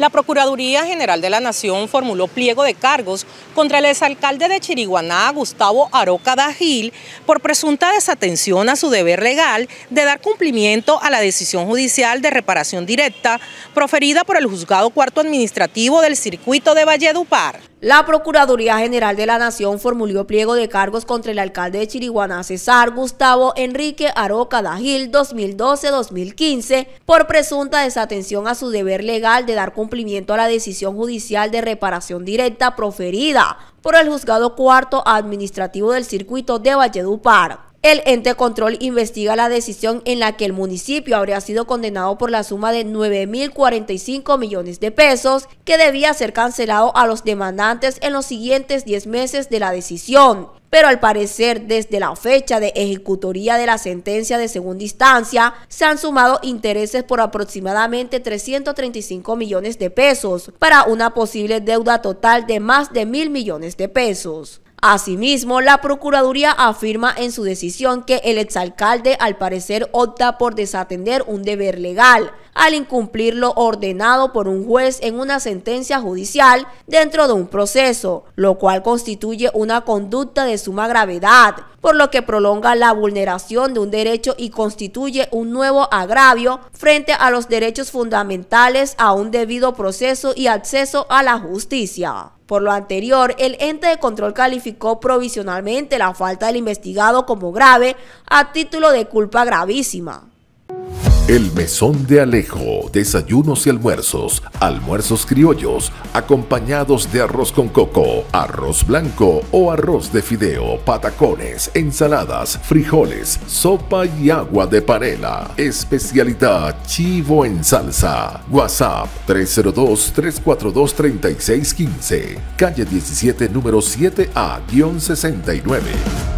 La Procuraduría General de la Nación formuló pliego de cargos contra el exalcalde de Chiriguaná, Gustavo Aroca Dajil, por presunta desatención a su deber legal de dar cumplimiento a la decisión judicial de reparación directa proferida por el Juzgado Cuarto Administrativo del Circuito de Valledupar. La Procuraduría General de la Nación formuló pliego de cargos contra el alcalde de Chiriguaná, César Gustavo Enrique Aroca Dajil, 2012-2015, por presunta desatención a su deber legal de dar cumplimiento a la decisión judicial de reparación directa proferida por el Juzgado Cuarto Administrativo del Circuito de Valledupar. El ente control investiga la decisión en la que el municipio habría sido condenado por la suma de 9.045 millones de pesos que debía ser cancelado a los demandantes en los siguientes 10 meses de la decisión. Pero al parecer, desde la fecha de ejecutoría de la sentencia de segunda instancia, se han sumado intereses por aproximadamente 335 millones de pesos, para una posible deuda total de más de mil millones de pesos. Asimismo, la Procuraduría afirma en su decisión que el exalcalde al parecer opta por desatender un deber legal al incumplir lo ordenado por un juez en una sentencia judicial dentro de un proceso, lo cual constituye una conducta de suma gravedad, por lo que prolonga la vulneración de un derecho y constituye un nuevo agravio frente a los derechos fundamentales a un debido proceso y acceso a la justicia. Por lo anterior, el ente de control calificó provisionalmente la falta del investigado como grave a título de culpa gravísima. El Mesón de Alejo, desayunos y almuerzos, almuerzos criollos, acompañados de arroz con coco, arroz blanco o arroz de fideo, patacones, ensaladas, frijoles, sopa y agua de panela. Especialidad chivo en salsa. WhatsApp 302-342-3615. Calle 17, número 7A-69.